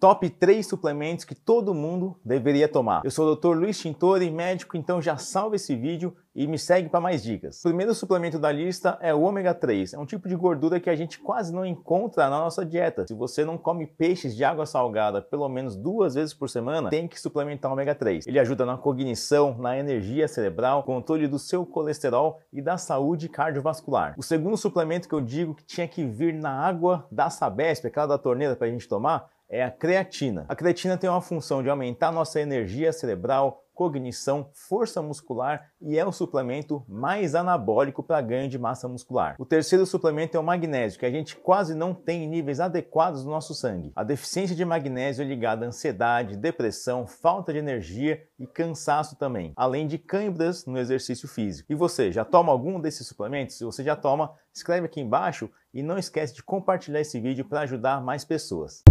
Top 3 suplementos que todo mundo deveria tomar. Eu sou o Dr. Luiz Tintori, médico, então já salva esse vídeo e me segue para mais dicas. O primeiro suplemento da lista é o ômega 3. É um tipo de gordura que a gente quase não encontra na nossa dieta. Se você não come peixes de água salgada pelo menos duas vezes por semana, tem que suplementar o ômega 3. Ele ajuda na cognição, na energia cerebral, controle do seu colesterol e da saúde cardiovascular. O segundo suplemento que eu digo que tinha que vir na água da Sabesp, aquela da torneira para a gente tomar, é a creatina. A creatina tem uma função de aumentar nossa energia cerebral, cognição, força muscular e é o suplemento mais anabólico para ganho de massa muscular. O terceiro suplemento é o magnésio, que a gente quase não tem em níveis adequados no nosso sangue. A deficiência de magnésio é ligada à ansiedade, depressão, falta de energia e cansaço também, além de câimbras no exercício físico. E você, já toma algum desses suplementos? Se você já toma, escreve aqui embaixo e não esquece de compartilhar esse vídeo para ajudar mais pessoas.